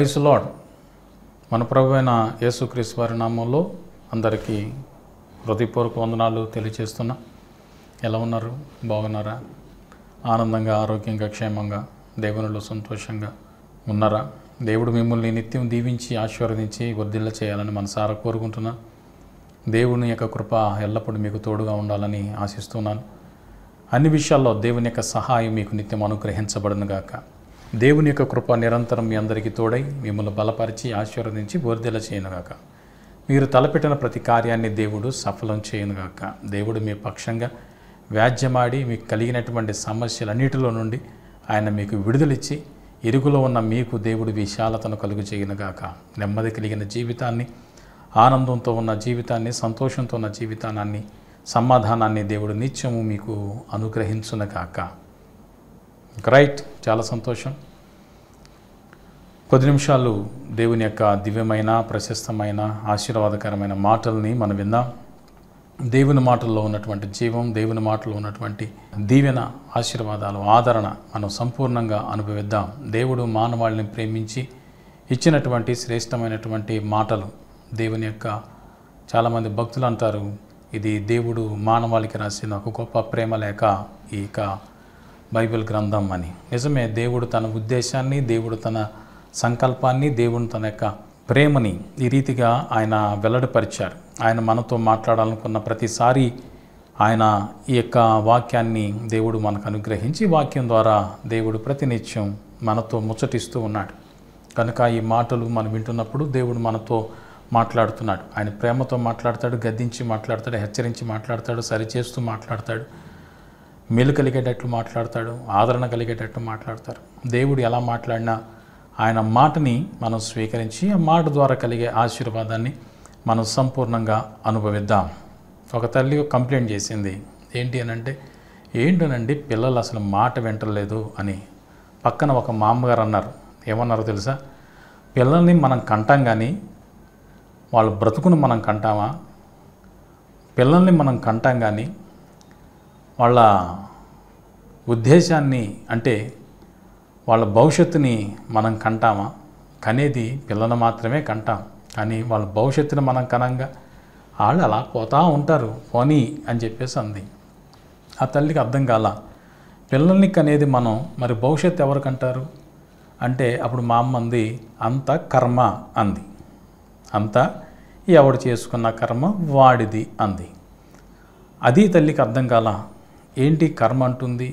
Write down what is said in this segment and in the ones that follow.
praise lord మన ప్రభు అయిన యేసుక్రీస్ వారి నామంలో అందరికీ హృదయపూర్వక వందనాలు తెలియజేస్తున్నా ఎలా ఉన్నారు బాగున్నారా ఆనందంగా ఆరోగ్యంగా క్షేమంగా దేవునిలో సంతోషంగా ఉన్నారా దేవుడు మిమ్మల్ని నిత్యం దీవించి ఆశీర్వదించి వృద్ధిల్ల చేయాలని మనసారా కోరుకుంటున్నా దేవుని యొక్క కృప ఎల్లప్పుడూ మీకు తోడుగా ఉండాలని ఆశిస్తున్నాను అన్ని విషయాల్లో దేవుని యొక్క సహాయం మీకు నిత్యం అనుగ్రహించబడిన గాక దేవుని యొక్క కృప నిరంతరం మీ అందరికీ తోడై మిమ్మల్ని బలపరిచి ఆశీర్వదించి బోర్దెల చేయనుగాక మీరు తలపెట్టిన ప్రతి కార్యాన్ని దేవుడు సఫలం చేయనుగాక దేవుడు మీ పక్షంగా వ్యాజ్యమాడి మీకు కలిగినటువంటి సమస్యలన్నిటిలో నుండి ఆయన మీకు విడుదలిచ్చి ఇరుగులో ఉన్న మీకు దేవుడు విశాలతను కలుగు చేయనుగాక నెమ్మది కలిగిన జీవితాన్ని ఆనందంతో ఉన్న జీవితాన్ని సంతోషంతో ఉన్న జీవితాన్ని సమాధానాన్ని దేవుడు నిత్యము మీకు అనుగ్రహించునగాక రైట్ చాలా సంతోషం కొద్ది నిమిషాలు దేవుని యొక్క దివ్యమైన ప్రశస్తమైన ఆశీర్వాదకరమైన మాటల్ని మనం విందాం దేవుని మాటల్లో ఉన్నటువంటి జీవం దేవుని మాటలో ఉన్నటువంటి దీవెన ఆశీర్వాదాలు ఆదరణ మనం సంపూర్ణంగా అనుభవిద్దాం దేవుడు మానవాళిని ప్రేమించి ఇచ్చినటువంటి శ్రేష్టమైనటువంటి మాటలు దేవుని యొక్క చాలామంది భక్తులు అంటారు ఇది దేవుడు మానవాళికి రాసిన ఒక గొప్ప ప్రేమ లేక ఈ యొక్క బైబిల్ గ్రంథం అని నిజమే దేవుడు తన ఉద్దేశాన్ని దేవుడు తన సంకల్పాన్ని దేవుడు తన యొక్క ప్రేమని ఈ రీతిగా ఆయన వెల్లడిపరిచారు ఆయన మనతో మాట్లాడాలనుకున్న ప్రతిసారి ఆయన ఈ యొక్క వాక్యాన్ని దేవుడు మనకు అనుగ్రహించి వాక్యం ద్వారా దేవుడు ప్రతినిత్యం మనతో ముచ్చటిస్తూ ఉన్నాడు కనుక ఈ మాటలు మనం వింటున్నప్పుడు దేవుడు మనతో మాట్లాడుతున్నాడు ఆయన ప్రేమతో మాట్లాడతాడు గద్దించి మాట్లాడతాడు హెచ్చరించి మాట్లాడతాడు సరిచేస్తూ మాట్లాడతాడు మేలు కలిగేటట్లు మాట్లాడతాడు ఆదరణ కలిగేటట్లు మాట్లాడతారు దేవుడు ఎలా మాట్లాడినా ఆయన మాటని మనం స్వీకరించి ఆ మాట ద్వారా కలిగే ఆశీర్వాదాన్ని మనం సంపూర్ణంగా అనుభవిద్దాం ఒక తల్లి కంప్లైంట్ చేసింది ఏంటి అని అంటే ఏంటనండి పిల్లలు అసలు మాట వింటలేదు అని పక్కన ఒక మామగారు అన్నారు ఏమన్నారో తెలుసా పిల్లల్ని మనం కంటాం కానీ వాళ్ళ బ్రతుకును మనం కంటామా పిల్లల్ని మనం కంటాం కానీ వాళ్ళ ఉద్దేశాన్ని అంటే వాళ్ళ భవిష్యత్తుని మనం కంటామా కనేది పిల్లలు మాత్రమే కంటాం కానీ వాళ్ళ భవిష్యత్తుని మనం కనంగా వాళ్ళు అలా పోతూ ఉంటారు పోనీ అని చెప్పేసి అంది ఆ తల్లికి అర్థం కాల పిల్లల్ని కనేది మనం మరి భవిష్యత్తు ఎవరు కంటారు అంటే అప్పుడు మా అమ్మ అంది అంత కర్మ అంది అంతా ఎవడు చేసుకున్న కర్మ వాడిది అంది అది తల్లికి అర్థం కాల ఏంటి కర్మ అంటుంది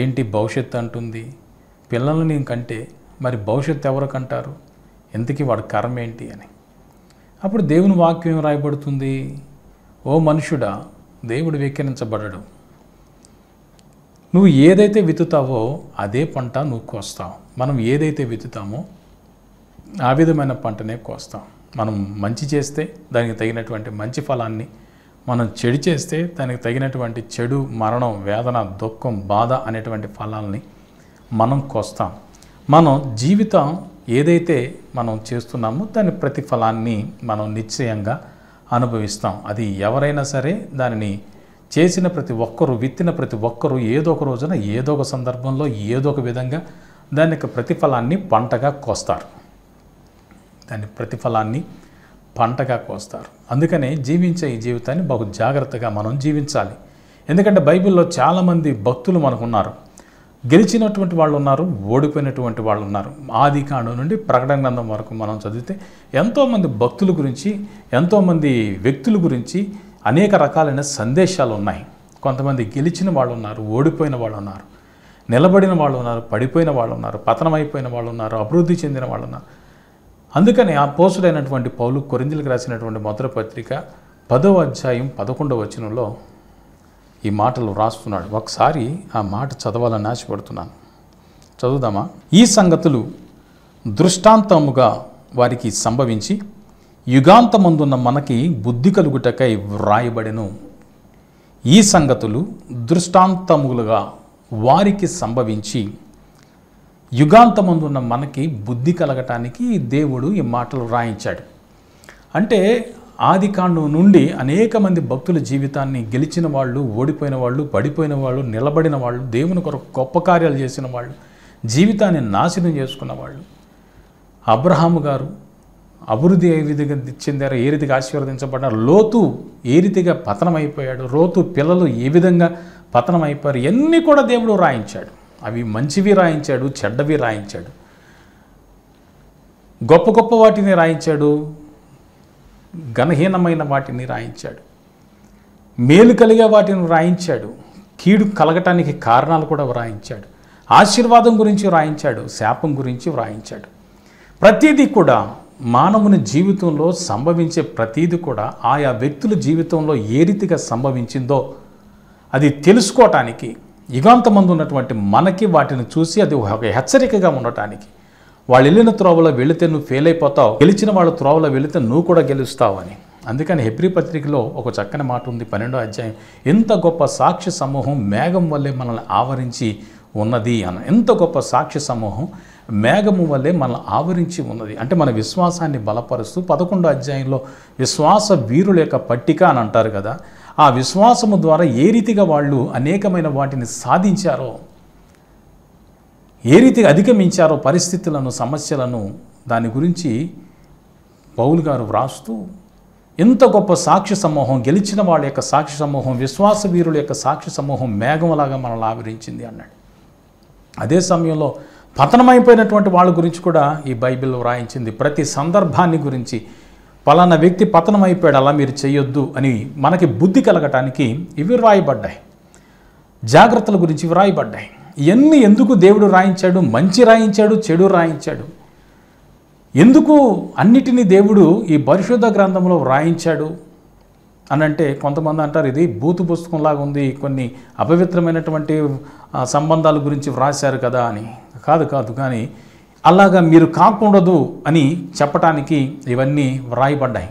ఏంటి భవిష్యత్తు అంటుంది పిల్లల్ని కంటే మరి భవిష్యత్తు ఎవరికంటారు ఎందుకు వాడు కర్మ ఏంటి అని అప్పుడు దేవుని వాక్యం రాయబడుతుంది ఓ మనుషుడా దేవుడు వ్యక్తరించబడడు నువ్వు ఏదైతే విత్తుతావో అదే పంట నువ్వు కోస్తావు మనం ఏదైతే విత్తుతామో ఆ విధమైన పంటనే కోస్తాం మనం మంచి చేస్తే దానికి తగినటువంటి మంచి ఫలాన్ని మనం చెడు చేస్తే దానికి తగినటువంటి చెడు మరణం వేదన దుఃఖం బాధ అనేటువంటి ఫలాల్ని మనం కోస్తాం మనం జీవితం ఏదైతే మనం చేస్తున్నామో దాని ప్రతిఫలాన్ని మనం నిశ్చయంగా అనుభవిస్తాం అది ఎవరైనా సరే దానిని చేసిన ప్రతి ఒక్కరు విత్తిన ప్రతి ఒక్కరు ఏదో ఒక రోజున ఏదో ఒక సందర్భంలో ఏదో ఒక విధంగా దాని యొక్క ప్రతిఫలాన్ని పంటగా కోస్తారు దాని ప్రతిఫలాన్ని పంటగా కోస్తారు అందుకనే జీవించే ఈ జీవితాన్ని బహు జాగ్రత్తగా మనం జీవించాలి ఎందుకంటే బైబిల్లో చాలామంది భక్తులు మనకున్నారు గెలిచినటువంటి వాళ్ళు ఉన్నారు ఓడిపోయినటువంటి వాళ్ళు ఉన్నారు ఆది కాండం నుండి ప్రకటన గ్రంథం వరకు మనం చదివితే ఎంతోమంది భక్తుల గురించి ఎంతోమంది వ్యక్తుల గురించి అనేక రకాలైన సందేశాలు ఉన్నాయి కొంతమంది గెలిచిన వాళ్ళు ఉన్నారు ఓడిపోయిన వాళ్ళు ఉన్నారు నిలబడిన వాళ్ళు ఉన్నారు పడిపోయిన వాళ్ళు ఉన్నారు పతనమైపోయిన వాళ్ళు ఉన్నారు అభివృద్ధి చెందిన వాళ్ళు ఉన్నారు అందుకని ఆ పోసుడైనటువంటి పౌలు కొరిందులకు రాసినటువంటి మొదటి పత్రిక పదవ అధ్యాయం పదకొండవ వచనంలో ఈ మాటలు రాస్తున్నాడు ఒకసారి ఆ మాట చదవాలని ఆశపడుతున్నాను చదువుదామా ఈ సంగతులు దృష్టాంతముగా వారికి సంభవించి యుగాంతమందున్న మనకి బుద్ధి కలుగుటకై వ్రాయబడెను ఈ సంగతులు దృష్టాంతములుగా వారికి సంభవించి యుగాంతమందు ఉన్న మనకి బుద్ధి కలగటానికి దేవుడు ఈ మాటలు రాయించాడు అంటే ఆది కాండం నుండి అనేక మంది భక్తుల జీవితాన్ని గెలిచిన వాళ్ళు ఓడిపోయిన వాళ్ళు పడిపోయిన వాళ్ళు నిలబడిన వాళ్ళు దేవుని కొరకు గొప్ప కార్యాలు చేసిన వాళ్ళు జీవితాన్ని నాశనం చేసుకున్న వాళ్ళు అబ్రహాము గారు అభివృద్ధి ఏ విధంగా చెందారో ఏ రీతిగా ఆశీర్వదించబడ్డారు లోతు ఏ రీతిగా పతనం అయిపోయాడు లోతు పిల్లలు ఏ విధంగా పతనం అయిపోయారు ఇవన్నీ కూడా దేవుడు రాయించాడు అవి మంచివి రాయించాడు చెడ్డవి రాయించాడు గొప్ప గొప్ప వాటిని రాయించాడు ఘనహీనమైన వాటిని రాయించాడు మేలు కలిగే వాటిని రాయించాడు కీడు కలగటానికి కారణాలు కూడా వ్రాయించాడు ఆశీర్వాదం గురించి వ్రాయించాడు శాపం గురించి వ్రాయించాడు ప్రతీది కూడా మానవుని జీవితంలో సంభవించే ప్రతీది కూడా ఆయా వ్యక్తుల జీవితంలో ఏ రీతిగా సంభవించిందో అది తెలుసుకోవటానికి యుగాంతమందు ఉన్నటువంటి మనకి వాటిని చూసి అది ఒక హెచ్చరికగా ఉండటానికి వాళ్ళు వెళ్ళిన త్రోవలో వెళితే నువ్వు ఫెయిల్ అయిపోతావు గెలిచిన వాళ్ళ త్రోవలో వెళితే నువ్వు కూడా గెలుస్తావు అని అందుకని హెబ్రి పత్రికలో ఒక చక్కని మాట ఉంది పన్నెండో అధ్యాయం ఎంత గొప్ప సాక్షి సమూహం మేఘం వల్లే మనల్ని ఆవరించి ఉన్నది అన్న ఎంత గొప్ప సాక్షి సమూహం మేఘము వల్లే మనల్ని ఆవరించి ఉన్నది అంటే మన విశ్వాసాన్ని బలపరుస్తూ పదకొండో అధ్యాయంలో విశ్వాస వీరుల యొక్క పట్టిక అని అంటారు కదా ఆ విశ్వాసము ద్వారా ఏ రీతిగా వాళ్ళు అనేకమైన వాటిని సాధించారో ఏ రీతిగా అధిగమించారో పరిస్థితులను సమస్యలను దాని గురించి పౌల్ గారు వ్రాస్తూ ఎంత గొప్ప సాక్షి సమూహం గెలిచిన వాళ్ళ యొక్క సాక్షి సమూహం విశ్వాస వీరుల యొక్క సాక్షి సమూహం మేఘంలాగా మనల్ని ఆవరించింది అన్నాడు అదే సమయంలో పతనమైపోయినటువంటి వాళ్ళ గురించి కూడా ఈ బైబిల్ వ్రాయించింది ప్రతి సందర్భాన్ని గురించి పలానా వ్యక్తి పతనం అయిపోయాడు అలా మీరు చేయొద్దు అని మనకి బుద్ధి కలగటానికి ఇవి రాయబడ్డాయి జాగ్రత్తల గురించి ఇవి రాయబడ్డాయి ఇవన్నీ ఎందుకు దేవుడు రాయించాడు మంచి రాయించాడు చెడు రాయించాడు ఎందుకు అన్నిటినీ దేవుడు ఈ పరిశుద్ధ గ్రంథంలో వ్రాయించాడు అని అంటే కొంతమంది అంటారు ఇది బూతు పుస్తకంలాగా ఉంది కొన్ని అపవిత్రమైనటువంటి సంబంధాల గురించి వ్రాశారు కదా అని కాదు కాదు కానీ అలాగా మీరు కాకూడదు అని చెప్పటానికి ఇవన్నీ వ్రాయబడ్డాయి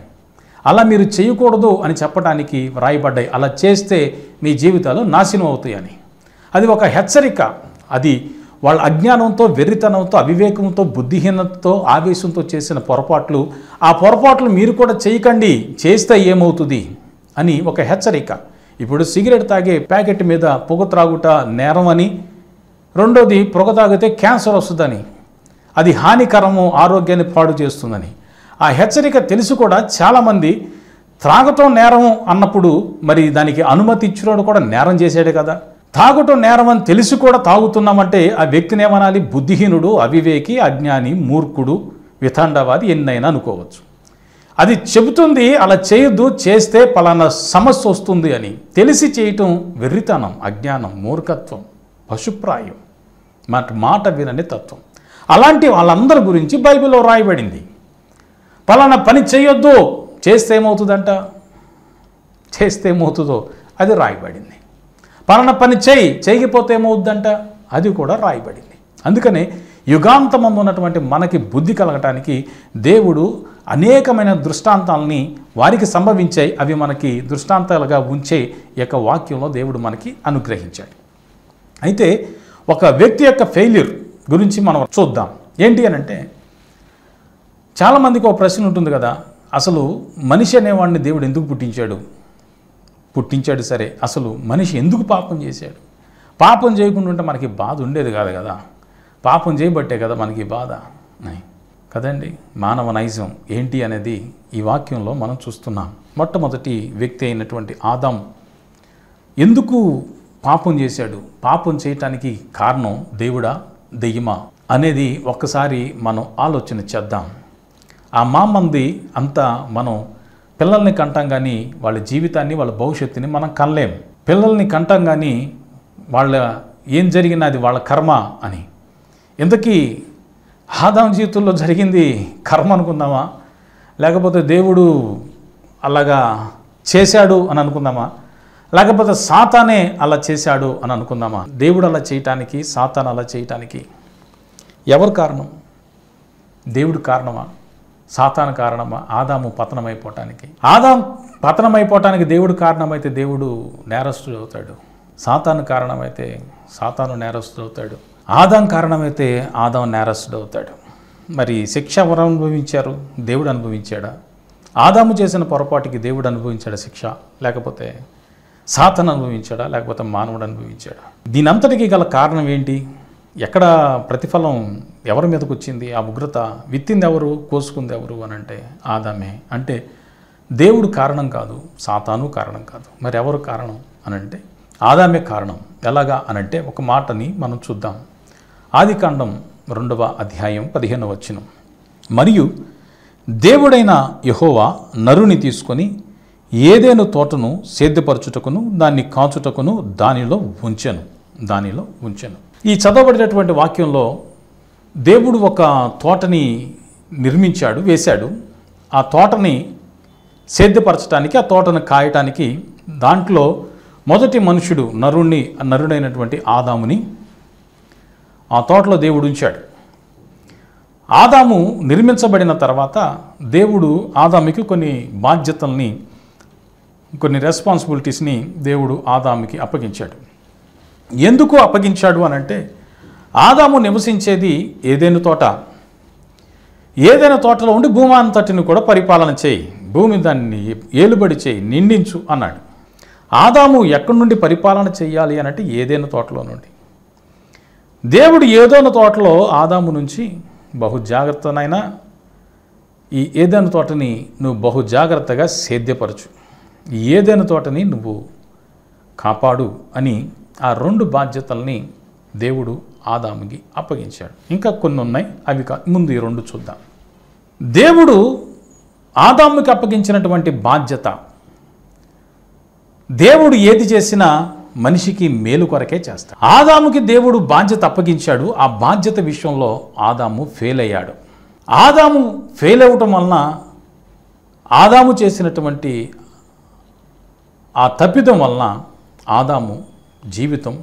అలా మీరు చేయకూడదు అని చెప్పటానికి వ్రాయబడ్డాయి అలా చేస్తే మీ జీవితాలు నాశనం అవుతాయని అది ఒక హెచ్చరిక అది వాళ్ళ అజ్ఞానంతో వెర్రితనంతో అవివేకంతో బుద్ధిహీనతతో ఆవేశంతో చేసిన పొరపాట్లు ఆ పొరపాట్లు మీరు కూడా చేయకండి చేస్తే ఏమవుతుంది అని ఒక హెచ్చరిక ఇప్పుడు సిగరెట్ తాగే ప్యాకెట్ మీద పొగ త్రాగుట నేరం అని రెండోది పొగ తాగితే క్యాన్సర్ వస్తుందని అది హానికరము ఆరోగ్యాన్ని పాడు చేస్తుందని ఆ హెచ్చరిక తెలుసు కూడా చాలామంది త్రాగటం నేరం అన్నప్పుడు మరి దానికి అనుమతి ఇచ్చినోడు కూడా నేరం చేశాడు కదా తాగటం నేరం అని తెలిసి కూడా తాగుతున్నామంటే ఆ వ్యక్తిని ఏమనాలి బుద్ధిహీనుడు అవివేకి అజ్ఞాని మూర్ఖుడు వితండవాది ఎన్నైనా అనుకోవచ్చు అది చెబుతుంది అలా చేయొద్దు చేస్తే పలానా సమస్య వస్తుంది అని తెలిసి చేయటం వెర్రితనం అజ్ఞానం మూర్ఖత్వం పశుప్రాయం మాట మాట వినని తత్వం అలాంటి వాళ్ళందరి గురించి బైబిల్లో రాయబడింది పలానా పని చేయొద్దు చేస్తే ఏమవుతుందంట చేస్తే ఏమవుతుందో అది రాయబడింది పలానా పని చేయి చేయకపోతే ఏమవుద్దంట అది కూడా రాయబడింది అందుకనే యుగాంతమం ఉన్నటువంటి మనకి బుద్ధి కలగటానికి దేవుడు అనేకమైన దృష్టాంతాలని వారికి సంభవించాయి అవి మనకి దృష్టాంతాలుగా ఉంచే యొక్క వాక్యంలో దేవుడు మనకి అనుగ్రహించాడు అయితే ఒక వ్యక్తి యొక్క ఫెయిల్యూర్ గురించి మనం చూద్దాం ఏంటి అని అంటే చాలామందికి ఒక ప్రశ్న ఉంటుంది కదా అసలు మనిషి అనేవాడిని దేవుడు ఎందుకు పుట్టించాడు పుట్టించాడు సరే అసలు మనిషి ఎందుకు పాపం చేశాడు పాపం చేయకుండా ఉంటే మనకి బాధ ఉండేది కాదు కదా పాపం చేయబట్టే కదా మనకి బాధ కదండి మానవ నైజం ఏంటి అనేది ఈ వాక్యంలో మనం చూస్తున్నాం మొట్టమొదటి వ్యక్తి అయినటువంటి ఆదాం ఎందుకు పాపం చేశాడు పాపం చేయటానికి కారణం దేవుడా దెయ్యమా అనేది ఒక్కసారి మనం ఆలోచన చేద్దాం ఆ మా మంది అంతా మనం పిల్లల్ని కంటాం కానీ వాళ్ళ జీవితాన్ని వాళ్ళ భవిష్యత్తుని మనం కనలేం పిల్లల్ని కంటాం కానీ వాళ్ళ ఏం జరిగినా అది వాళ్ళ కర్మ అని ఇంతకీ ఆదాం జీవితంలో జరిగింది కర్మ అనుకుందామా లేకపోతే దేవుడు అలాగా చేశాడు అని అనుకుందామా లేకపోతే సాతానే అలా చేశాడు అని అనుకుందామా దేవుడు అలా చేయటానికి సాతాన్ అలా చేయటానికి ఎవరు కారణం దేవుడు కారణమా సాతాన్ కారణమా ఆదాము పతనమైపోవటానికి ఆదాం పతనమైపోవటానికి దేవుడు కారణమైతే దేవుడు నేరస్తుడు అవుతాడు సాతాను కారణమైతే సాతాను నేరస్తుడు అవుతాడు ఆదాం కారణమైతే ఆదాం నేరస్తుడు అవుతాడు మరి శిక్ష ఎవరు అనుభవించారు దేవుడు అనుభవించాడా ఆదాము చేసిన పొరపాటుకి దేవుడు అనుభవించాడు శిక్ష లేకపోతే సాతను అనుభవించాడా లేకపోతే మానవుడు అనుభవించాడా దీని అంతటికి గల కారణం ఏంటి ఎక్కడ ప్రతిఫలం ఎవరి మీదకి వచ్చింది ఆ ఉగ్రత విత్తింది ఎవరు కోసుకుంది ఎవరు అని అంటే ఆదామే అంటే దేవుడు కారణం కాదు సాతాను కారణం కాదు మరి ఎవరు కారణం అనంటే ఆదామే కారణం ఎలాగా అనంటే ఒక మాటని మనం చూద్దాం ఆది కాండం రెండవ అధ్యాయం పదిహేను మరియు దేవుడైన యహోవా నరుని తీసుకొని ఏదైనా తోటను సేద్యపరచుటకును దాన్ని కాచుటకును దానిలో ఉంచాను దానిలో ఉంచాను ఈ చదవబడినటువంటి వాక్యంలో దేవుడు ఒక తోటని నిర్మించాడు వేశాడు ఆ తోటని సేద్యపరచడానికి ఆ తోటను కాయటానికి దాంట్లో మొదటి మనుషుడు నరుణ్ణి నరుడైనటువంటి ఆదాముని ఆ తోటలో దేవుడు ఉంచాడు ఆదాము నిర్మించబడిన తర్వాత దేవుడు ఆదామికి కొన్ని బాధ్యతల్ని కొన్ని రెస్పాన్సిబిలిటీస్ని దేవుడు ఆదాముకి అప్పగించాడు ఎందుకు అప్పగించాడు అనంటే ఆదాము నివసించేది ఏదైనా తోట ఏదైనా తోటలో ఉండి భూమి అంతటిని కూడా పరిపాలన చేయి భూమి దాన్ని ఏలుబడి చేయి నిండించు అన్నాడు ఆదాము ఎక్కడి నుండి పరిపాలన చేయాలి అనంటే ఏదైనా తోటలో నుండి దేవుడు ఏదైనా తోటలో ఆదాము నుంచి బహు జాగ్రత్తనైనా ఈ ఏదైనా తోటని నువ్వు బహు జాగ్రత్తగా సేద్యపరచు ఏదైనా తోటని నువ్వు కాపాడు అని ఆ రెండు బాధ్యతల్ని దేవుడు ఆదాముకి అప్పగించాడు ఇంకా కొన్ని ఉన్నాయి అవి ముందు ఈ రెండు చూద్దాం దేవుడు ఆదాముకి అప్పగించినటువంటి బాధ్యత దేవుడు ఏది చేసినా మనిషికి మేలు కొరకే చేస్తాడు ఆదాముకి దేవుడు బాధ్యత అప్పగించాడు ఆ బాధ్యత విషయంలో ఆదాము ఫెయిల్ అయ్యాడు ఆదాము ఫెయిల్ అవ్వటం వలన ఆదాము చేసినటువంటి ఆ తప్పిదం వలన ఆదాము జీవితం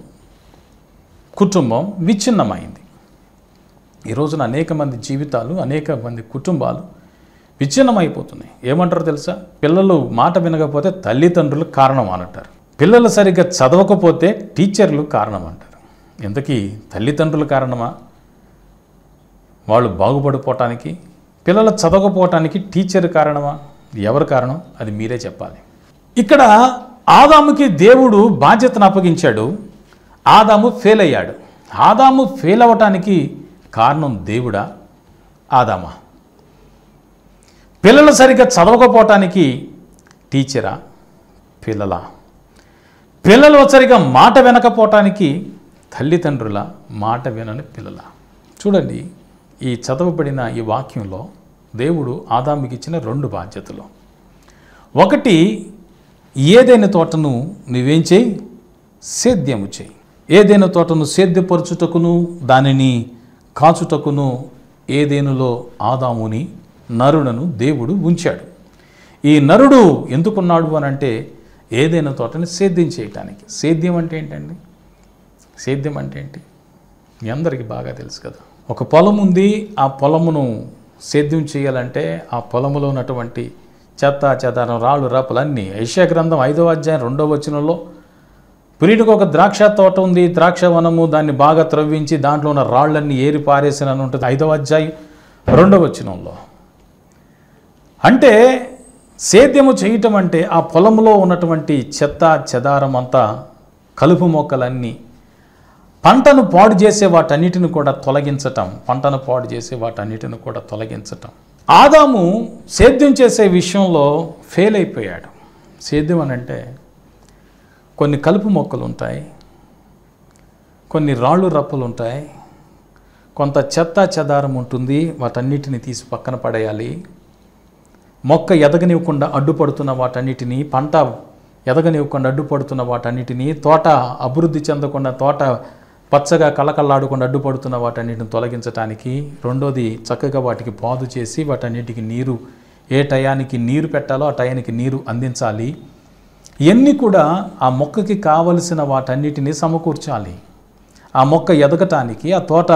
కుటుంబం విచ్ఛిన్నమైంది ఈరోజున అనేక మంది జీవితాలు అనేక మంది కుటుంబాలు విచ్ఛిన్నమైపోతున్నాయి ఏమంటారు తెలుసా పిల్లలు మాట వినకపోతే తల్లిదండ్రులు కారణం అంటారు పిల్లలు సరిగ్గా చదవకపోతే టీచర్లు కారణం అంటారు ఇంతకీ తల్లిదండ్రులు కారణమా వాళ్ళు బాగుపడిపోవటానికి పిల్లలు చదవకపోవటానికి టీచర్ కారణమా ఎవరు కారణం అది మీరే చెప్పాలి ఇక్కడ ఆదాముకి దేవుడు బాధ్యతను అప్పగించాడు ఆదాము ఫెయిల్ అయ్యాడు ఆదాము ఫెయిల్ అవ్వటానికి కారణం దేవుడా ఆదామా పిల్లలు సరిగ్గా చదవకపోవటానికి టీచరా పిల్లల పిల్లలు సరిగా మాట వినకపోవటానికి తల్లిదండ్రుల మాట వినని పిల్లల చూడండి ఈ చదవబడిన ఈ వాక్యంలో దేవుడు ఆదాముకి ఇచ్చిన రెండు బాధ్యతలు ఒకటి ఏదైనా తోటను నువ్వేం చేయి సేద్యము చేయి ఏదైనా తోటను సేద్యపరచుటకును దానిని కాచుటకును ఏదేనులో ఆదాముని నరుడను దేవుడు ఉంచాడు ఈ నరుడు ఎందుకున్నాడు అని అంటే ఏదైనా తోటని సేద్యం చేయటానికి సేద్యం అంటే ఏంటండి సేద్యం అంటే ఏంటి మీ అందరికీ బాగా తెలుసు కదా ఒక పొలం ఉంది ఆ పొలమును సేద్యం చేయాలంటే ఆ పొలములో ఉన్నటువంటి చెత్త చెదారం రాళ్ళు రపులన్నీ అన్నీ గ్రంథం ఐదవ అధ్యాయం రెండవ వచనంలో పునీటికి ఒక ద్రాక్ష తోట ఉంది ద్రాక్ష వనము దాన్ని బాగా త్రవ్వించి దాంట్లో ఉన్న రాళ్ళన్నీ ఏరి పారేసిన ఉంటుంది ఐదవ అధ్యాయం రెండవ వచనంలో అంటే సేద్యము చేయటం అంటే ఆ పొలంలో ఉన్నటువంటి చెత్త చెదారం అంతా కలుపు మొక్కలన్నీ పంటను పాడు చేసే వాటన్నిటిని కూడా తొలగించటం పంటను పాడు చేసే వాటన్నిటిని కూడా తొలగించటం ఆదాము సేద్యం చేసే విషయంలో ఫెయిల్ అయిపోయాడు సేద్యం అని అంటే కొన్ని కలుపు మొక్కలు ఉంటాయి కొన్ని రాళ్ళు రప్పలు ఉంటాయి కొంత చెత్త చెదారం ఉంటుంది వాటన్నిటిని తీసి పక్కన పడేయాలి మొక్క ఎదగనివ్వకుండా అడ్డుపడుతున్న వాటన్నిటిని పంట ఎదగనివ్వకుండా అడ్డుపడుతున్న వాటన్నిటిని తోట అభివృద్ధి చెందకుండా తోట పచ్చగా కళకళలాడుకుండా అడ్డుపడుతున్న వాటన్నిటిని తొలగించడానికి రెండోది చక్కగా వాటికి పాదు చేసి వాటన్నిటికి నీరు ఏ టయానికి నీరు పెట్టాలో ఆ టయానికి నీరు అందించాలి ఇవన్నీ కూడా ఆ మొక్కకి కావలసిన వాటన్నిటిని సమకూర్చాలి ఆ మొక్క ఎదగటానికి ఆ తోట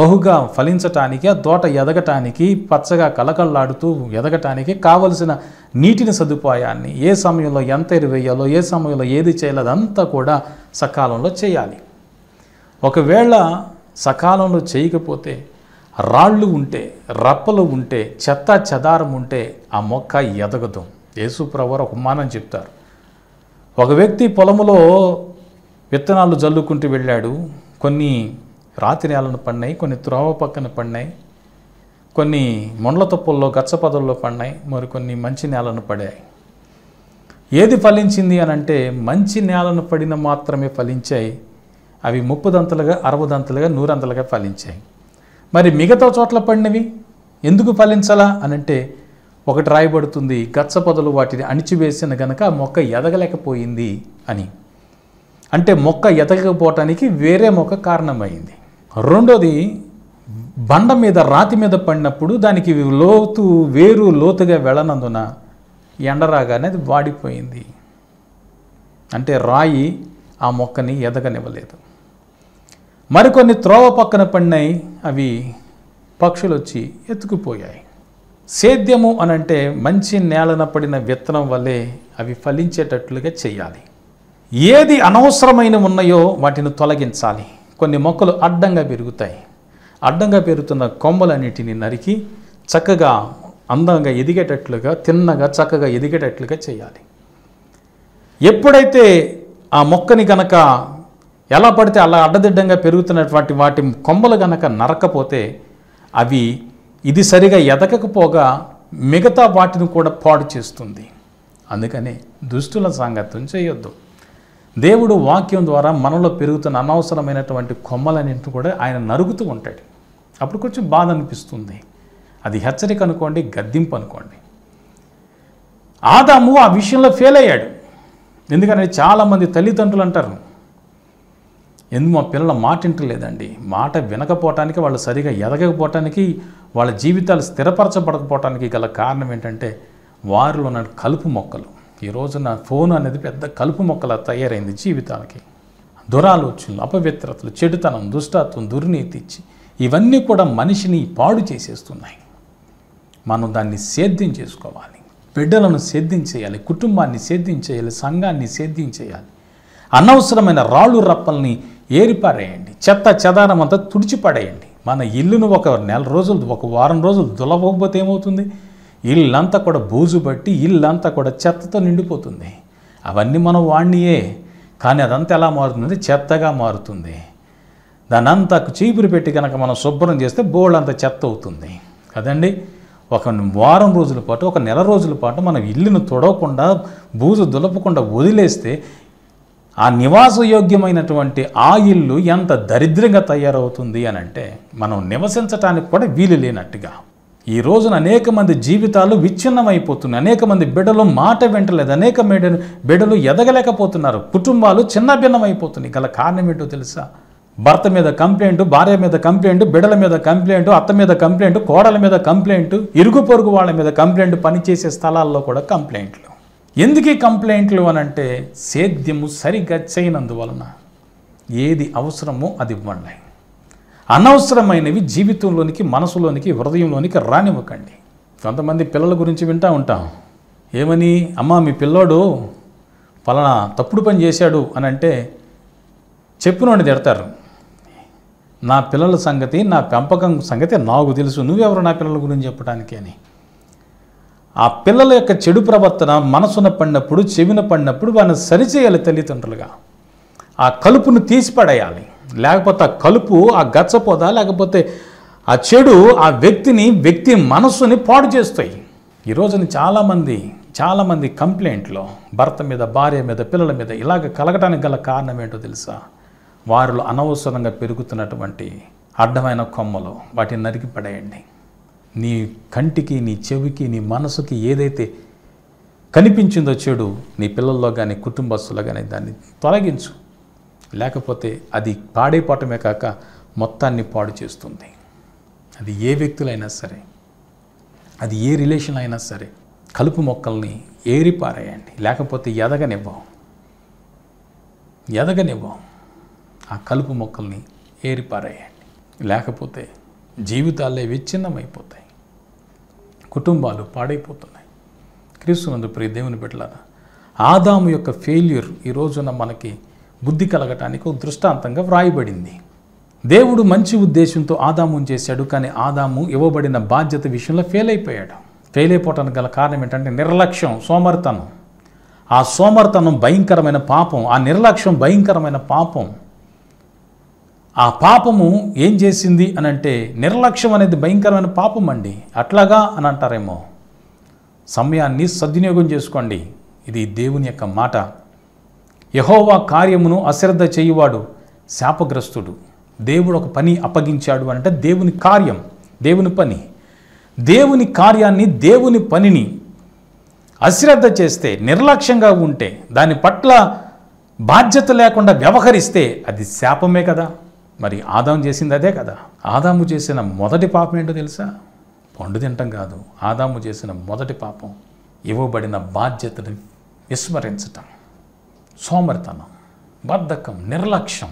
బహుగా ఫలించటానికి ఆ తోట ఎదగటానికి పచ్చగా కలకళ్ళాడుతూ ఎదగటానికి కావలసిన నీటిని సదుపాయాన్ని ఏ సమయంలో ఎంత ఎరువేయాలో ఏ సమయంలో ఏది చేయాలో అదంతా కూడా సకాలంలో చేయాలి ఒకవేళ సకాలంలో చేయకపోతే రాళ్ళు ఉంటే రప్పలు ఉంటే చెత్త చెదారం ఉంటే ఆ మొక్క ఎదగదు యేసుప్రవర్ ఒక మానం చెప్తారు ఒక వ్యక్తి పొలంలో విత్తనాలు జల్లుకుంటూ వెళ్ళాడు కొన్ని రాతి నేలను పడినాయి కొన్ని త్రోవ పక్కన పడినాయి కొన్ని మొండ్ల తప్పుల్లో గచ్చపదల్లో పడినాయి మరికొన్ని మంచి నేలను పడాయి ఏది ఫలించింది అని అంటే మంచి నేలను పడిన మాత్రమే ఫలించాయి అవి ముప్పు దంతలుగా అరవు దంతలుగా నూరంతలుగా ఫలించాయి మరి మిగతా చోట్ల పడినవి ఎందుకు ఫలించాలా అనంటే ఒకటి రాయబడుతుంది గచ్చ పొదలు వాటిని అణిచివేసిన గనక మొక్క ఎదగలేకపోయింది అని అంటే మొక్క ఎదగకపోవటానికి వేరే మొక్క కారణమైంది రెండోది బండ మీద రాతి మీద పడినప్పుడు దానికి లోతు వేరు లోతుగా వెళ్ళనందున ఎండరాగానే అది వాడిపోయింది అంటే రాయి ఆ మొక్కని ఎదగనివ్వలేదు మరికొన్ని త్రోవ పక్కన పడినాయి అవి పక్షులు వచ్చి ఎత్తుకుపోయాయి సేద్యము అనంటే మంచి నేలన పడిన విత్తనం వల్లే అవి ఫలించేటట్లుగా చేయాలి ఏది అనవసరమైన ఉన్నాయో వాటిని తొలగించాలి కొన్ని మొక్కలు అడ్డంగా పెరుగుతాయి అడ్డంగా పెరుగుతున్న కొమ్మలన్నిటిని నరికి చక్కగా అందంగా ఎదిగేటట్లుగా తిన్నగా చక్కగా ఎదిగేటట్లుగా చేయాలి ఎప్పుడైతే ఆ మొక్కని గనక ఎలా పడితే అలా అడ్డదిడ్డంగా పెరుగుతున్నటువంటి వాటి కొమ్మలు గనక నరకపోతే అవి ఇది సరిగా ఎదగకపోగా మిగతా వాటిని కూడా పాడు చేస్తుంది అందుకని దుస్తుల సాంగత్యం చేయొద్దు దేవుడు వాక్యం ద్వారా మనలో పెరుగుతున్న అనవసరమైనటువంటి కొమ్మలన్నింటి కూడా ఆయన నరుగుతూ ఉంటాడు అప్పుడు కొంచెం బాధ అనిపిస్తుంది అది హెచ్చరిక అనుకోండి గద్దింపు అనుకోండి ఆదాము ఆ విషయంలో ఫెయిల్ అయ్యాడు ఎందుకంటే చాలామంది తల్లిదండ్రులు అంటారు ఎందుకు మా పిల్లల మాట వింటలేదండి మాట వినకపోవటానికి వాళ్ళు సరిగా ఎదగకపోవటానికి వాళ్ళ జీవితాలు స్థిరపరచబడకపోవటానికి గల కారణం ఏంటంటే వారిలో ఉన్న కలుపు మొక్కలు ఈ రోజున ఫోన్ అనేది పెద్ద కలుపు మొక్కల తయారైంది జీవితాలకి దురాలోచనలు అపవిత్రతలు చెడుతనం దుష్టత్వం దుర్నీతి ఇవన్నీ కూడా మనిషిని పాడు చేసేస్తున్నాయి మనం దాన్ని సేద్యం చేసుకోవాలి బిడ్డలను సేద్యం చేయాలి కుటుంబాన్ని సేద్యం చేయాలి సంఘాన్ని సేద్యం చేయాలి అనవసరమైన రాళ్ళు రప్పల్ని ఏరిపారేయండి చెత్త చెదానం అంతా తుడిచిపడేయండి మన ఇల్లును ఒక నెల రోజులు ఒక వారం రోజులు దులవకపోతే ఏమవుతుంది ఇల్లంతా కూడా బూజు పట్టి ఇల్లంతా కూడా చెత్తతో నిండిపోతుంది అవన్నీ మనం వాణ్ణియే కానీ అదంతా ఎలా మారుతుంది చెత్తగా మారుతుంది దాని అంతా చీపురు పెట్టి కనుక మనం శుభ్రం చేస్తే బోల్డ్ అంత చెత్త అవుతుంది కదండి ఒక వారం రోజుల పాటు ఒక నెల రోజుల పాటు మనం ఇల్లును తొడవకుండా బూజు దులపకుండా వదిలేస్తే ఆ నివాసయోగ్యమైనటువంటి ఆ ఇల్లు ఎంత దరిద్రంగా తయారవుతుంది అని అంటే మనం నివసించటానికి కూడా వీలు లేనట్టుగా ఈ రోజున అనేక మంది జీవితాలు విచ్ఛిన్నమైపోతున్నాయి అనేక మంది బిడ్డలు మాట వింటలేదు అనేక బిడ్డలు బిడ్డలు ఎదగలేకపోతున్నారు కుటుంబాలు చిన్న భిన్నమైపోతున్నాయి గల కారణం ఏంటో తెలుసా భర్త మీద కంప్లైంట్ భార్య మీద కంప్లైంట్ బిడ్డల మీద కంప్లైంట్ అత్త మీద కంప్లైంట్ కోడల మీద కంప్లైంట్ ఇరుగు పొరుగు వాళ్ళ మీద కంప్లైంట్ పనిచేసే స్థలాల్లో కూడా కంప్లైంట్లు ఎందుకే కంప్లైంట్లు అని అంటే సేద్యము సరిగ్గా చేయనందువలన ఏది అవసరమో అది ఇవ్వండి అనవసరమైనవి జీవితంలోనికి మనసులోనికి హృదయంలోనికి రానివ్వకండి కొంతమంది పిల్లల గురించి వింటూ ఉంటాం ఏమని అమ్మ మీ పిల్లోడు పలానా తప్పుడు పని చేశాడు అని అంటే చెప్పినోడిని తిడతారు నా పిల్లల సంగతి నా పెంపకం సంగతి నాకు తెలుసు నువ్వెవరు నా పిల్లల గురించి చెప్పడానికి అని ఆ పిల్లల యొక్క చెడు ప్రవర్తన మనసున పడినప్పుడు చెవిన పడినప్పుడు వాళ్ళని సరిచేయాలి తల్లిదండ్రులుగా ఆ కలుపును తీసిపడేయాలి లేకపోతే ఆ కలుపు ఆ గచ్చపోద లేకపోతే ఆ చెడు ఆ వ్యక్తిని వ్యక్తి మనస్సుని పాడు చేస్తాయి ఈ రోజున చాలామంది చాలామంది కంప్లైంట్లో భర్త మీద భార్య మీద పిల్లల మీద ఇలాగ కలగటానికి గల కారణం ఏంటో తెలుసా వారిలో అనవసరంగా పెరుగుతున్నటువంటి అడ్డమైన కొమ్మలు వాటిని నరికి పడేయండి నీ కంటికి నీ చెవికి నీ మనసుకి ఏదైతే కనిపించిందో చెడు నీ పిల్లల్లో కానీ కుటుంబస్తుల్లో కానీ దాన్ని తొలగించు లేకపోతే అది పాడైపోవటమే కాక మొత్తాన్ని పాడు చేస్తుంది అది ఏ వ్యక్తులైనా సరే అది ఏ రిలేషన్ అయినా సరే కలుపు మొక్కల్ని ఏరిపారేయండి లేకపోతే ఎదగనివ్వం ఎదగనివ్వం ఆ కలుపు మొక్కల్ని ఏరిపారేయండి లేకపోతే జీవితాలే విచ్ఛిన్నమైపోతాయి కుటుంబాలు పాడైపోతున్నాయి క్రీస్తు నందు ప్రియ దేవుని బిడ్డలారా ఆదాము యొక్క ఫెయిల్యూర్ ఈ రోజున మనకి బుద్ధి కలగటానికి ఒక దృష్టాంతంగా వ్రాయబడింది దేవుడు మంచి ఉద్దేశంతో ఆదాము చేశాడు కానీ ఆదాము ఇవ్వబడిన బాధ్యత విషయంలో ఫెయిల్ అయిపోయాడు ఫెయిల్ అయిపోవటానికి గల కారణం ఏంటంటే నిర్లక్ష్యం సోమర్తనం ఆ సోమర్తనం భయంకరమైన పాపం ఆ నిర్లక్ష్యం భయంకరమైన పాపం ఆ పాపము ఏం చేసింది అని అంటే నిర్లక్ష్యం అనేది భయంకరమైన పాపం అండి అట్లాగా అని అంటారేమో సమయాన్ని సద్వినియోగం చేసుకోండి ఇది దేవుని యొక్క మాట యహోవా కార్యమును అశ్రద్ధ చేయువాడు శాపగ్రస్తుడు దేవుడు ఒక పని అప్పగించాడు అంటే దేవుని కార్యం దేవుని పని దేవుని కార్యాన్ని దేవుని పనిని అశ్రద్ధ చేస్తే నిర్లక్ష్యంగా ఉంటే దాని పట్ల బాధ్యత లేకుండా వ్యవహరిస్తే అది శాపమే కదా మరి ఆదాం చేసింది అదే కదా ఆదాము చేసిన మొదటి పాపం ఏంటో తెలుసా పండు తినటం కాదు ఆదాము చేసిన మొదటి పాపం ఇవ్వబడిన బాధ్యతను విస్మరించటం సోమరితనం బద్ధకం నిర్లక్ష్యం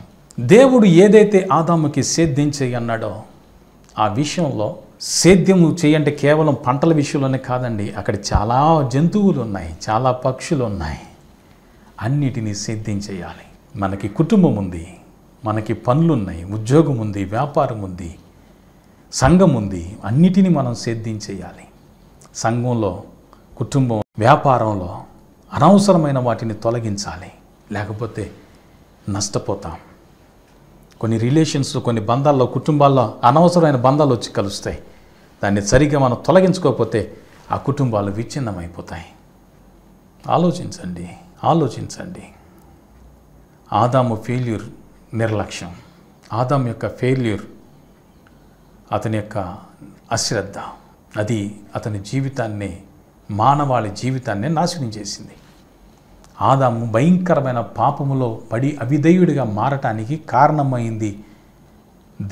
దేవుడు ఏదైతే ఆదాముకి సేద్యం చేయన్నాడో ఆ విషయంలో సేద్యము చేయంటే కేవలం పంటల విషయంలోనే కాదండి అక్కడ చాలా జంతువులు ఉన్నాయి చాలా పక్షులు ఉన్నాయి అన్నిటినీ సేద్యం చేయాలి మనకి కుటుంబం ఉంది మనకి పనులున్నాయి ఉద్యోగం ఉంది వ్యాపారం ఉంది సంఘం ఉంది అన్నిటినీ మనం చేయాలి సంఘంలో కుటుంబం వ్యాపారంలో అనవసరమైన వాటిని తొలగించాలి లేకపోతే నష్టపోతాం కొన్ని రిలేషన్స్ కొన్ని బంధాల్లో కుటుంబాల్లో అనవసరమైన బంధాలు వచ్చి కలుస్తాయి దాన్ని సరిగ్గా మనం తొలగించుకోకపోతే ఆ కుటుంబాలు విచ్ఛిన్నమైపోతాయి ఆలోచించండి ఆలోచించండి ఆదాము ఫెయిల్యూర్ నిర్లక్ష్యం ఆదాం యొక్క ఫెయిల్యూర్ అతని యొక్క అశ్రద్ధ అది అతని జీవితాన్ని మానవాళి జీవితాన్ని నాశనం చేసింది ఆదాము భయంకరమైన పాపములో పడి అవిధేయుడిగా మారటానికి కారణమైంది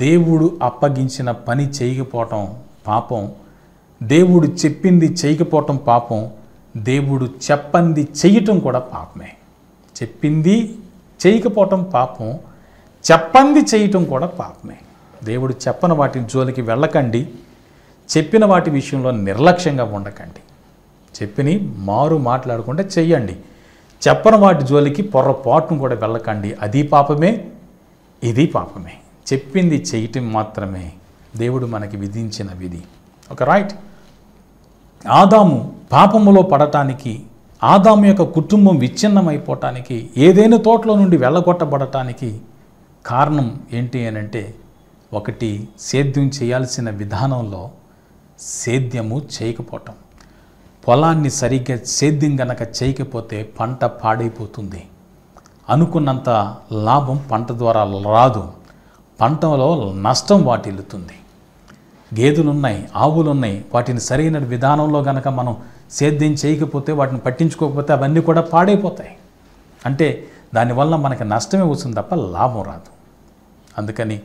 దేవుడు అప్పగించిన పని చేయకపోవటం పాపం దేవుడు చెప్పింది చేయకపోవటం పాపం దేవుడు చెప్పంది చేయటం కూడా పాపమే చెప్పింది చేయకపోవటం పాపం చెప్పంది చేయటం కూడా పాపమే దేవుడు చెప్పని వాటి జోలికి వెళ్ళకండి చెప్పిన వాటి విషయంలో నిర్లక్ష్యంగా ఉండకండి చెప్పిని మారు మాట్లాడకుండా చెయ్యండి చెప్పని వాటి జోలికి పొర్రపాటును కూడా వెళ్ళకండి అది పాపమే ఇది పాపమే చెప్పింది చేయటం మాత్రమే దేవుడు మనకి విధించిన విధి ఒక రైట్ ఆదాము పాపములో పడటానికి ఆదాము యొక్క కుటుంబం విచ్ఛిన్నమైపోవటానికి ఏదైనా తోటలో నుండి వెళ్ళగొట్టబడటానికి కారణం ఏంటి అని అంటే ఒకటి సేద్యం చేయాల్సిన విధానంలో సేద్యము చేయకపోవటం పొలాన్ని సరిగ్గా సేద్యం గనక చేయకపోతే పంట పాడైపోతుంది అనుకున్నంత లాభం పంట ద్వారా రాదు పంటలో నష్టం వాటిల్లుతుంది గేదెలున్నాయి ఆవులున్నాయి వాటిని సరైన విధానంలో గనక మనం సేద్యం చేయకపోతే వాటిని పట్టించుకోకపోతే అవన్నీ కూడా పాడైపోతాయి అంటే దానివల్ల మనకి నష్టమే వస్తుంది తప్ప లాభం రాదు అందుకని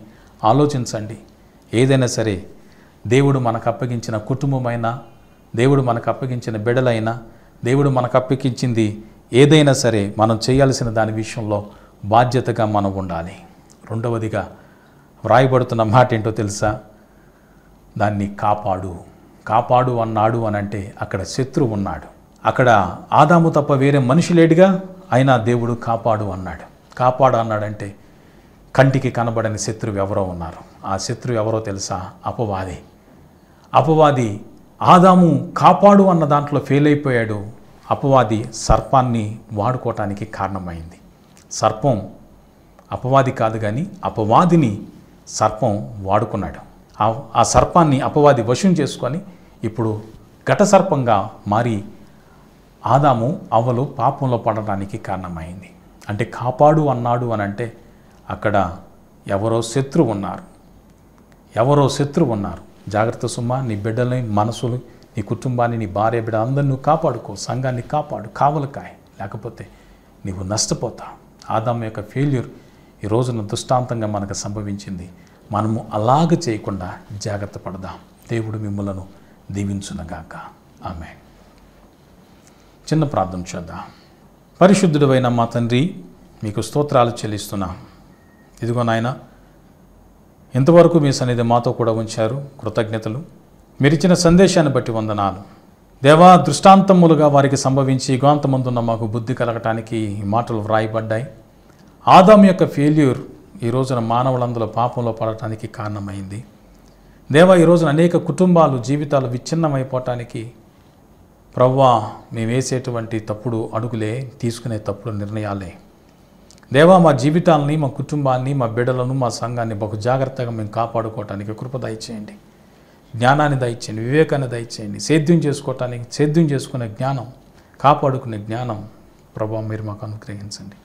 ఆలోచించండి ఏదైనా సరే దేవుడు మనకు అప్పగించిన కుటుంబమైనా దేవుడు మనకు అప్పగించిన బిడలైనా దేవుడు మనకు అప్పగించింది ఏదైనా సరే మనం చేయాల్సిన దాని విషయంలో బాధ్యతగా మనం ఉండాలి రెండవదిగా వ్రాయబడుతున్న మాట ఏంటో తెలుసా దాన్ని కాపాడు కాపాడు అన్నాడు అనంటే అక్కడ శత్రువు ఉన్నాడు అక్కడ ఆదాము తప్ప వేరే మనిషి లేడుగా అయినా దేవుడు కాపాడు అన్నాడు కాపాడు అన్నాడంటే కంటికి కనబడని శత్రువు ఎవరో ఉన్నారు ఆ శత్రువు ఎవరో తెలుసా అపవాది అపవాది ఆదాము కాపాడు అన్న దాంట్లో ఫెయిల్ అయిపోయాడు అపవాది సర్పాన్ని వాడుకోవటానికి కారణమైంది సర్పం అపవాది కాదు కానీ అపవాదిని సర్పం వాడుకున్నాడు ఆ సర్పాన్ని అపవాది వశం చేసుకొని ఇప్పుడు ఘట సర్పంగా మారి ఆదాము అవ్వలు పాపంలో పడడానికి కారణమైంది అంటే కాపాడు అన్నాడు అని అంటే అక్కడ ఎవరో శత్రువు ఉన్నారు ఎవరో శత్రువు ఉన్నారు జాగ్రత్త సుమ్మ నీ బిడ్డలని మనసులు నీ కుటుంబాన్ని నీ భార్య బిడ్డ అందరిని కాపాడుకో సంఘాన్ని కాపాడు కావలకాయ లేకపోతే నీవు నష్టపోతావు ఆదాము యొక్క ఫెయిల్యూర్ ఈ రోజున దృష్టాంతంగా మనకు సంభవించింది మనము అలాగ చేయకుండా జాగ్రత్త పడదాం దేవుడు మిమ్మలను దీవించునగాక ఆమె చిన్న ప్రార్థన చేద్దాం అయిన మా తండ్రి మీకు స్తోత్రాలు చెల్లిస్తున్నా ఇదిగో నాయన ఇంతవరకు మీ సన్నిధి మాతో కూడా ఉంచారు కృతజ్ఞతలు మీరిచ్చిన సందేశాన్ని బట్టి వందనాలు దేవా దృష్టాంతములుగా వారికి సంభవించి యుగాంతమందున్న మాకు బుద్ధి కలగటానికి మాటలు వ్రాయబడ్డాయి ఆదాం యొక్క ఫెయిల్యూర్ ఈ రోజున మానవులందరూ పాపంలో పడటానికి కారణమైంది దేవా ఈ రోజున అనేక కుటుంబాలు జీవితాలు విచ్ఛిన్నమైపోవటానికి ప్రవ్వా మేము తప్పుడు అడుగులే తీసుకునే తప్పుడు నిర్ణయాలే దేవా మా జీవితాలని మా కుటుంబాన్ని మా బిడ్డలను మా సంఘాన్ని బహు జాగ్రత్తగా మేము కాపాడుకోవటానికి కృప దయచేయండి జ్ఞానాన్ని దయచేయండి వివేకాన్ని దయచేయండి సేద్యం చేసుకోవటానికి సేద్యం చేసుకునే జ్ఞానం కాపాడుకునే జ్ఞానం ప్రభా మీరు మాకు అనుగ్రహించండి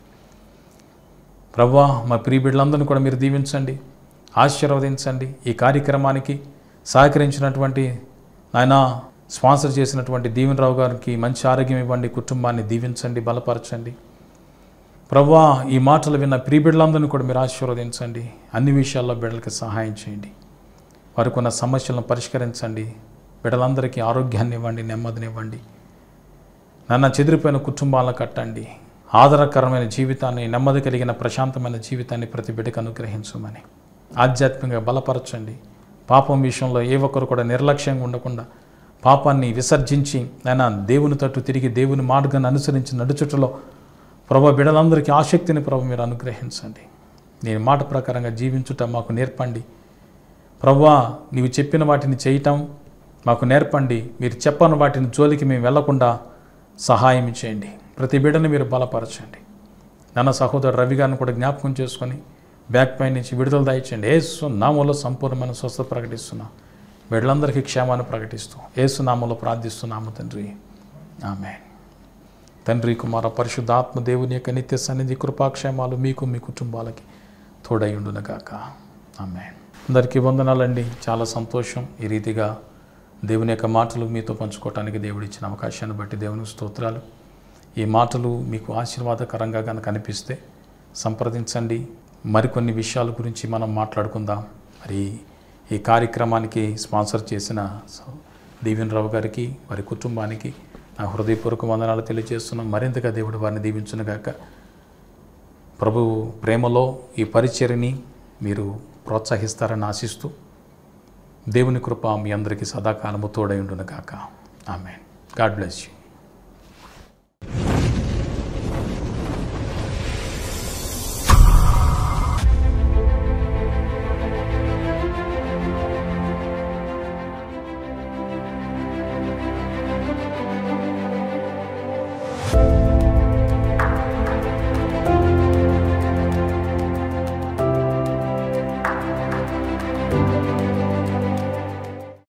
ప్రభా మా ప్రియ బిడ్డలందరినీ కూడా మీరు దీవించండి ఆశీర్వదించండి ఈ కార్యక్రమానికి సహకరించినటువంటి నాయన స్పాన్సర్ చేసినటువంటి దీవెన్ రావు గారికి మంచి ఆరోగ్యం ఇవ్వండి కుటుంబాన్ని దీవించండి బలపరచండి ప్రవ్వా ఈ మాటలు విన్న ప్రియ బిడ్డలందరినీ కూడా మీరు ఆశీర్వదించండి అన్ని విషయాల్లో బిడ్డలకి సహాయం చేయండి వారికి ఉన్న సమస్యలను పరిష్కరించండి బిడ్డలందరికీ ఆరోగ్యాన్ని ఇవ్వండి నెమ్మదినివ్వండి నన్న చెదిరిపోయిన కుటుంబాలను కట్టండి ఆదరకరమైన జీవితాన్ని నెమ్మది కలిగిన ప్రశాంతమైన జీవితాన్ని ప్రతి బిడ్డకు అనుగ్రహించమని ఆధ్యాత్మికంగా బలపరచండి పాపం విషయంలో ఏ ఒక్కరు కూడా నిర్లక్ష్యంగా ఉండకుండా పాపాన్ని విసర్జించి ఆయన దేవుని తట్టు తిరిగి దేవుని మార్గాన్ని అనుసరించి నడుచుటలో ప్రభ బిడలందరికీ ఆసక్తిని ప్రభు మీరు అనుగ్రహించండి నేను మాట ప్రకారంగా జీవించుట మాకు నేర్పండి ప్రభా నీవు చెప్పిన వాటిని చేయటం మాకు నేర్పండి మీరు చెప్పని వాటిని జోలికి మేము వెళ్లకుండా సహాయం చేయండి ప్రతి బిడ్డను మీరు బలపరచండి నన్న సహోదరు రవి గారిని కూడా జ్ఞాపకం చేసుకొని బ్యాక్ పై నుంచి విడుదల దాయించండి ఏ నామంలో సంపూర్ణమైన స్వస్థత ప్రకటిస్తున్నాను వీళ్ళందరికీ క్షేమాన్ని ప్రకటిస్తూ ఏసునామలో ప్రార్థిస్తున్నాము తండ్రి ఆమె తండ్రి కుమార పరిశుద్ధాత్మ దేవుని యొక్క నిత్య సన్నిధి కృపాక్షేమాలు మీకు మీ కుటుంబాలకి కాక ఆమె అందరికీ వందనాలండి చాలా సంతోషం ఈ రీతిగా దేవుని యొక్క మాటలు మీతో పంచుకోవటానికి దేవుడు ఇచ్చిన అవకాశాన్ని బట్టి దేవుని స్తోత్రాలు ఈ మాటలు మీకు ఆశీర్వాదకరంగా కనుక అనిపిస్తే సంప్రదించండి మరికొన్ని విషయాల గురించి మనం మాట్లాడుకుందాం మరి ఈ కార్యక్రమానికి స్పాన్సర్ చేసిన దీవెన్ రావు గారికి వారి కుటుంబానికి నా హృదయపూర్వక వందనాలు తెలియజేస్తున్నాం మరింతగా దేవుడు వారిని దీవించునుగాక ప్రభు ప్రేమలో ఈ పరిచర్ని మీరు ప్రోత్సహిస్తారని ఆశిస్తూ దేవుని కృప మీ అందరికీ సదాకాలము తోడై ఉండునుగాక ఆమె గాడ్ బ్లెస్ యూ